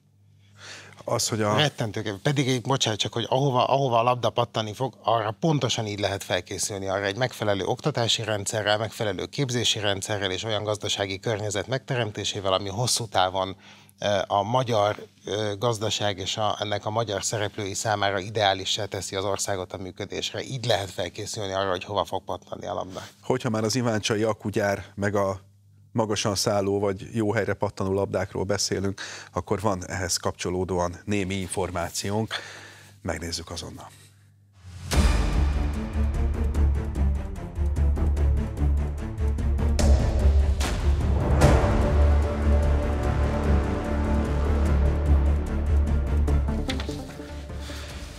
az, hogy a... Rettentő, pedig bocsánat csak, hogy ahova, ahova a labda pattani fog, arra pontosan így lehet felkészülni, arra egy megfelelő oktatási rendszerrel, megfelelő képzési rendszerrel és olyan gazdasági környezet megteremtésével, ami hosszú távon e, a magyar e, gazdaság és a, ennek a magyar szereplői számára ideálisra teszi az országot a működésre. Így lehet felkészülni arra, hogy hova fog pattani a labda. Hogyha már az Iváncsai akugyár meg a magasan szálló vagy jó helyre pattanó labdákról beszélünk, akkor van ehhez kapcsolódóan némi információnk. Megnézzük azonnal.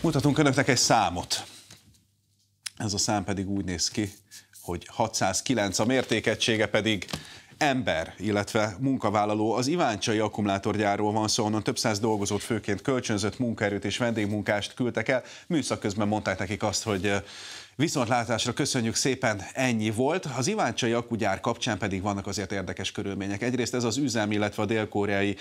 Mutatunk önöknek egy számot. Ez a szám pedig úgy néz ki, hogy 609, a mértékegysége pedig ember, illetve munkavállaló. Az Iváncsai akkumulátorgyárról van szó, onnan több száz dolgozót főként kölcsönzött munkaerőt és vendégmunkást küldtek el. Műszak közben mondták nekik azt, hogy Viszontlátásra köszönjük szépen, ennyi volt. Az Iváncsai akkugyár kapcsán pedig vannak azért érdekes körülmények. Egyrészt ez az üzem, illetve a dél-koreai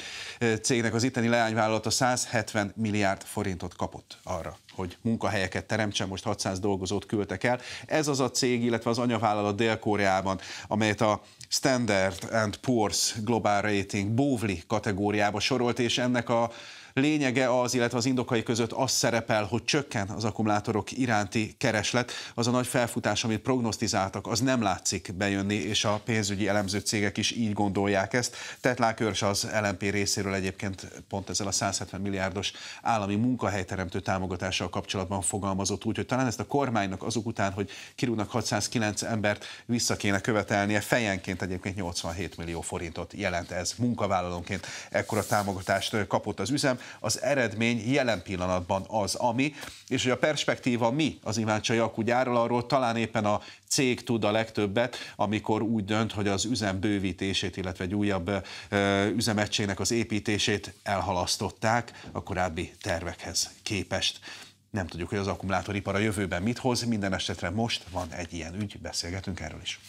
cégnek az itteni leányvállalata 170 milliárd forintot kapott arra, hogy munkahelyeket teremtsen, most 600 dolgozót küldtek el. Ez az a cég, illetve az anyavállalat Dél-Koreában, amelyet a Standard and Poor's Global Rating Bóvli kategóriába sorolt, és ennek a lényege az, illetve az indokai között az szerepel, hogy csökken az akkumulátorok iránti kereslet. Az a nagy felfutás, amit prognosztizáltak, az nem látszik bejönni, és a pénzügyi elemző cégek is így gondolják ezt. Tetlák Őrs az LMP részéről egyébként pont ezzel a 170 milliárdos állami munkahelyteremtő támogatással kapcsolatban fogalmazott úgy, hogy talán ezt a kormánynak azok után, hogy kirúgnak 609 embert, vissza kéne követelnie fejenként egyébként 87 millió forintot jelent ez munkavállalónként. Ekkora támogatást kapott az üzem az eredmény jelen pillanatban az, ami, és hogy a perspektíva mi az Iváncsa Jakú arról talán éppen a cég tud a legtöbbet, amikor úgy dönt, hogy az üzem bővítését, illetve egy újabb üzemegységnek az építését elhalasztották a korábbi tervekhez képest. Nem tudjuk, hogy az akkumulátoripar a jövőben mit hoz, minden esetre most van egy ilyen ügy, beszélgetünk erről is.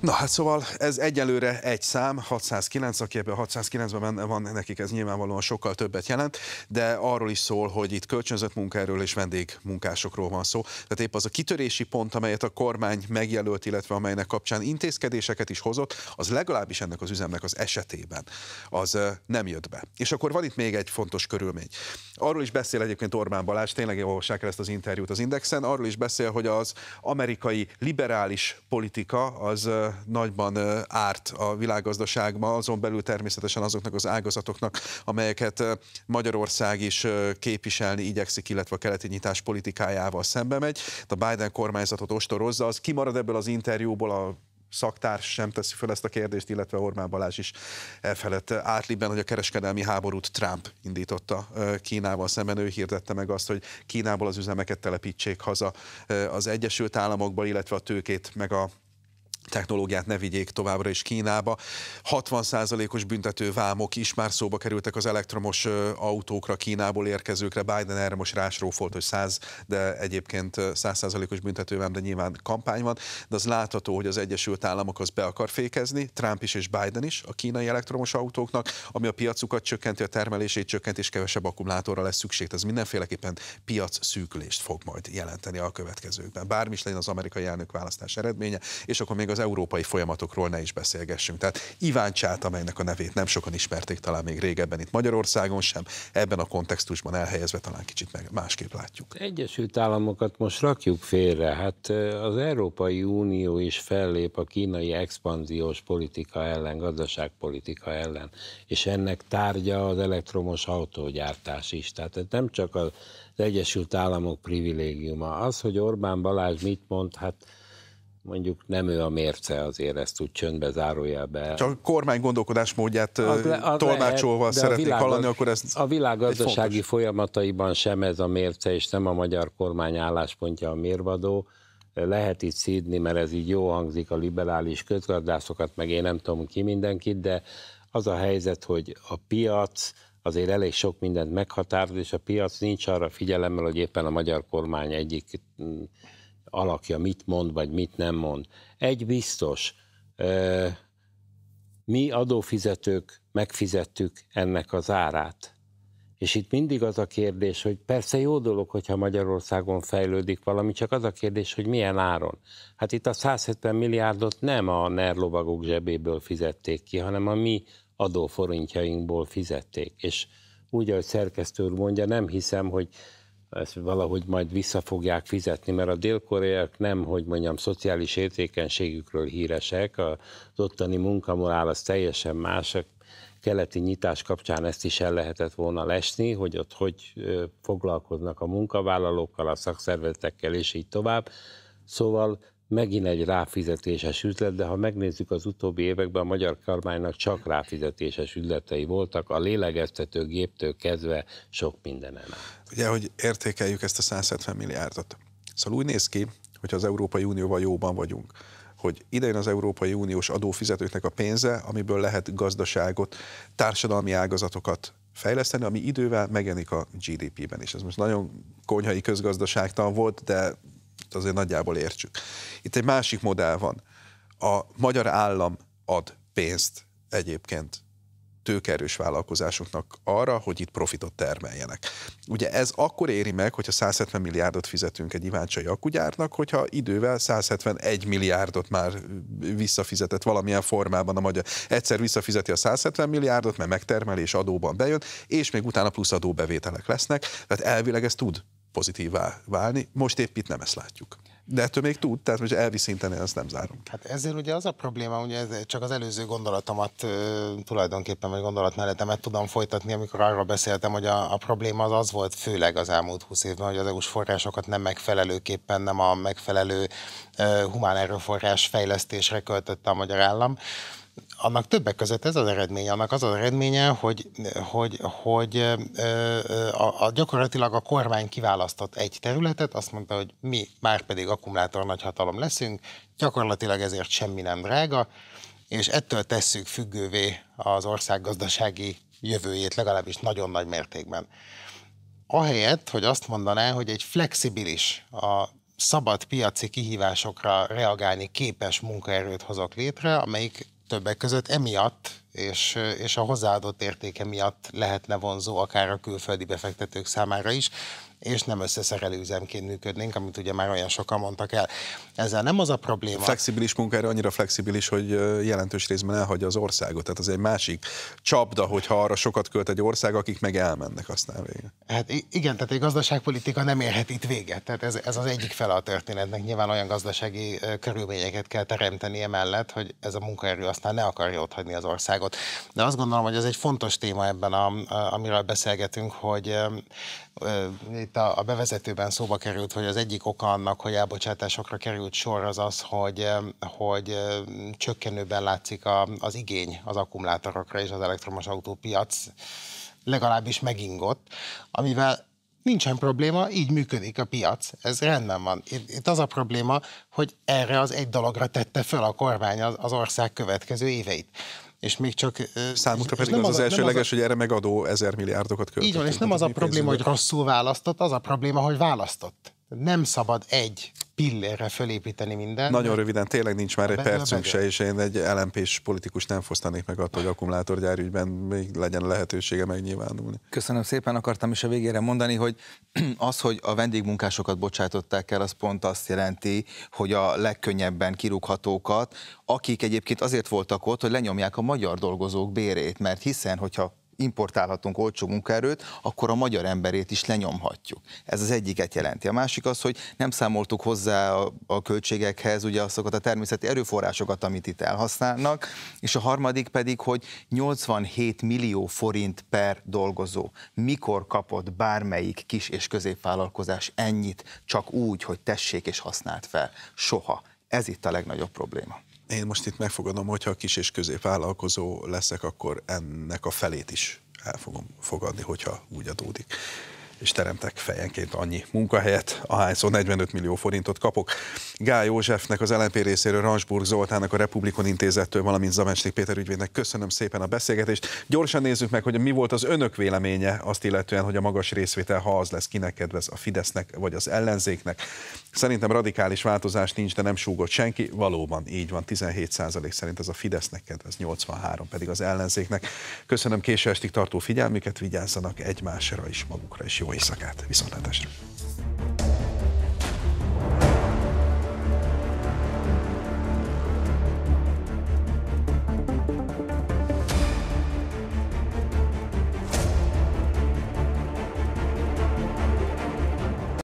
Na hát szóval ez egyelőre egy szám, 609, aki ebben 609-ben van, nekik ez nyilvánvalóan sokkal többet jelent, de arról is szól, hogy itt kölcsönzött munkáról és vendégmunkásokról van szó. Tehát épp az a kitörési pont, amelyet a kormány megjelölt, illetve amelynek kapcsán intézkedéseket is hozott, az legalábbis ennek az üzemnek az esetében az nem jött be. És akkor van itt még egy fontos körülmény. Arról is beszél egyébként Orbán Balázs, tényleg olvassák el ezt az interjút az Indexen, arról is beszél, hogy az amerikai liberális politika az nagyban árt a világgazdaságban, azon belül természetesen azoknak az ágazatoknak, amelyeket Magyarország is képviselni igyekszik, illetve a keleti nyitás politikájával szembe megy. A Biden kormányzatot ostorozza, az kimarad ebből az interjúból a szaktárs sem teszi fel ezt a kérdést, illetve Orbán Balázs is elfelett átliben, hogy a kereskedelmi háborút Trump indította Kínával szemben. Ő hirdette meg azt, hogy Kínából az üzemeket telepítsék haza az Egyesült Államokba, illetve a tőkét meg a technológiát ne vigyék továbbra is Kínába. 60%-os büntetővámok is már szóba kerültek az elektromos autókra, Kínából érkezőkre. Biden erre most rásrófolt, hogy 100, de egyébként 100%-os büntetővám, de nyilván kampány van. De az látható, hogy az Egyesült Államok az be akar fékezni, Trump is és Biden is a kínai elektromos autóknak, ami a piacukat csökkenti, a termelését csökkenti, és kevesebb akkumulátorra lesz szükség. Ez mindenféleképpen piac szűkülést fog majd jelenteni a következőkben. Bármi is legyen az amerikai elnök választás eredménye, és akkor még az az európai folyamatokról ne is beszélgessünk. Tehát Iván Csát, amelynek a nevét nem sokan ismerték talán még régebben itt Magyarországon sem, ebben a kontextusban elhelyezve talán kicsit meg másképp látjuk. Egyesült Államokat most rakjuk félre. Hát az Európai Unió is fellép a kínai expanziós politika ellen, gazdaságpolitika ellen, és ennek tárgya az elektromos autógyártás is. Tehát ez nem csak az Egyesült Államok privilégiuma. Az, hogy Orbán Balázs mit mond, hát mondjuk nem ő a mérce, azért ezt úgy csöndbe be. Csak a kormány gondolkodásmódját tolmácsolva lehet, szeretnék hallani, akkor ez A világ gazdasági folyamataiban sem ez a mérce, és nem a magyar kormány álláspontja a mérvadó. Lehet itt szídni, mert ez így jó hangzik a liberális közgazdászokat, meg én nem tudom ki mindenkit, de az a helyzet, hogy a piac azért elég sok mindent meghatároz, és a piac nincs arra figyelemmel, hogy éppen a magyar kormány egyik mm, alakja mit mond, vagy mit nem mond. Egy biztos, mi adófizetők megfizettük ennek az árát. És itt mindig az a kérdés, hogy persze jó dolog, hogyha Magyarországon fejlődik valami, csak az a kérdés, hogy milyen áron. Hát itt a 170 milliárdot nem a NER lovagok zsebéből fizették ki, hanem a mi adóforintjainkból fizették. És úgy, ahogy szerkesztő úr mondja, nem hiszem, hogy ezt valahogy majd vissza fogják fizetni, mert a dél-koreaiak nem, hogy mondjam, szociális értékenységükről híresek, az ottani munkamorál az teljesen más, a keleti nyitás kapcsán ezt is el lehetett volna lesni, hogy ott hogy foglalkoznak a munkavállalókkal, a szakszervezetekkel, és így tovább. Szóval megint egy ráfizetéses üzlet, de ha megnézzük az utóbbi években, a magyar kormánynak csak ráfizetéses üzletei voltak, a lélegeztető géptől kezdve sok minden el. Ugye, hogy értékeljük ezt a 170 milliárdot. Szóval úgy néz ki, hogy az Európai Unióval jóban vagyunk hogy idejön az Európai Uniós adófizetőknek a pénze, amiből lehet gazdaságot, társadalmi ágazatokat fejleszteni, ami idővel megjelenik a GDP-ben is. Ez most nagyon konyhai közgazdaságtan volt, de azért nagyjából értsük. Itt egy másik modell van. A magyar állam ad pénzt egyébként tőkerős vállalkozásoknak arra, hogy itt profitot termeljenek. Ugye ez akkor éri meg, hogyha 170 milliárdot fizetünk egy iváncsai akugyárnak, hogyha idővel 171 milliárdot már visszafizetett valamilyen formában a magyar. Egyszer visszafizeti a 170 milliárdot, mert megtermelés adóban bejön, és még utána plusz adóbevételek lesznek, tehát elvileg ez tud pozitívá válni. Most épp itt nem ezt látjuk. De ettől még tud, tehát most elvi szinten ezt nem zárom. Hát ezzel ugye az a probléma, hogy ez csak az előző gondolatomat tulajdonképpen, vagy mellettemet tudom folytatni, amikor arról beszéltem, hogy a, a probléma az az volt főleg az elmúlt húsz évben, hogy az EU-s forrásokat nem megfelelőképpen, nem a megfelelő uh, humán erőforrás fejlesztésre költötte a magyar állam annak többek között ez az eredménye, annak az az eredménye, hogy, hogy, hogy a, a, gyakorlatilag a kormány kiválasztott egy területet, azt mondta, hogy mi már pedig akkumulátor nagyhatalom leszünk, gyakorlatilag ezért semmi nem drága, és ettől tesszük függővé az ország gazdasági jövőjét, legalábbis nagyon nagy mértékben. Ahelyett, hogy azt mondaná, hogy egy flexibilis, a szabad piaci kihívásokra reagálni képes munkaerőt hozok létre, amelyik többek között emiatt, és, és a hozzáadott értéke miatt lehetne vonzó akár a külföldi befektetők számára is és nem összeszerelő üzemként működnénk, amit ugye már olyan sokan mondtak el. Ezzel nem az a probléma. A flexibilis munkára annyira flexibilis, hogy jelentős részben elhagyja az országot. Tehát az egy másik csapda, hogyha arra sokat költ egy ország, akik meg elmennek aztán végül. Hát igen, tehát egy gazdaságpolitika nem érhet itt véget. Tehát ez, ez az egyik fele a történetnek. Nyilván olyan gazdasági körülményeket kell teremteni emellett, hogy ez a munkaerő aztán ne akarja otthagyni az országot. De azt gondolom, hogy ez egy fontos téma ebben, a, amiről beszélgetünk, hogy itt a, bevezetőben szóba került, hogy az egyik oka annak, hogy elbocsátásokra került sor, az az, hogy, hogy csökkenőben látszik az igény az akkumulátorokra és az elektromos autópiac legalábbis megingott, amivel nincsen probléma, így működik a piac, ez rendben van. Itt az a probléma, hogy erre az egy dologra tette föl a kormány az ország következő éveit és még csak... Számukra pedig nem az az, az elsőleges, hogy erre megadó ezer milliárdokat költött. Így van, és nem az a probléma, hogy rosszul választott, az a probléma, hogy választott. Nem szabad egy pillérre fölépíteni mindent. Nagyon röviden, tényleg nincs már egy percünk se, és én egy lmp politikus nem fosztanék meg attól, hogy akkumulátorgyár ügyben még legyen lehetősége megnyilvánulni. Köszönöm szépen, akartam is a végére mondani, hogy az, hogy a vendégmunkásokat bocsátották el, az pont azt jelenti, hogy a legkönnyebben kirúghatókat, akik egyébként azért voltak ott, hogy lenyomják a magyar dolgozók bérét, mert hiszen, hogyha importálhatunk olcsó munkaerőt, akkor a magyar emberét is lenyomhatjuk. Ez az egyiket jelenti. A másik az, hogy nem számoltuk hozzá a, a költségekhez ugye azokat a természeti erőforrásokat, amit itt elhasználnak, és a harmadik pedig, hogy 87 millió forint per dolgozó. Mikor kapott bármelyik kis és középvállalkozás ennyit, csak úgy, hogy tessék és használt fel? Soha. Ez itt a legnagyobb probléma én most itt megfogadom, hogyha kis és középvállalkozó leszek, akkor ennek a felét is el fogom fogadni, hogyha úgy adódik és teremtek fejenként annyi munkahelyet, ahányszor 45 millió forintot kapok. Gály Józsefnek az LNP részéről, Ransburg Zoltának a Republikon Intézettől, valamint Zamensnik Péter ügyvédnek köszönöm szépen a beszélgetést. Gyorsan nézzük meg, hogy mi volt az önök véleménye azt illetően, hogy a magas részvétel, ha az lesz, kinek kedvez a Fidesznek vagy az ellenzéknek. Szerintem radikális változás nincs, de nem súgott senki. Valóban így van, 17 szerint ez a Fidesznek kedvez, 83 pedig az ellenzéknek. Köszönöm késő estig tartó figyelmüket, vigyázzanak egymásra is, magukra is jó jó éjszakát, viszontlátásra!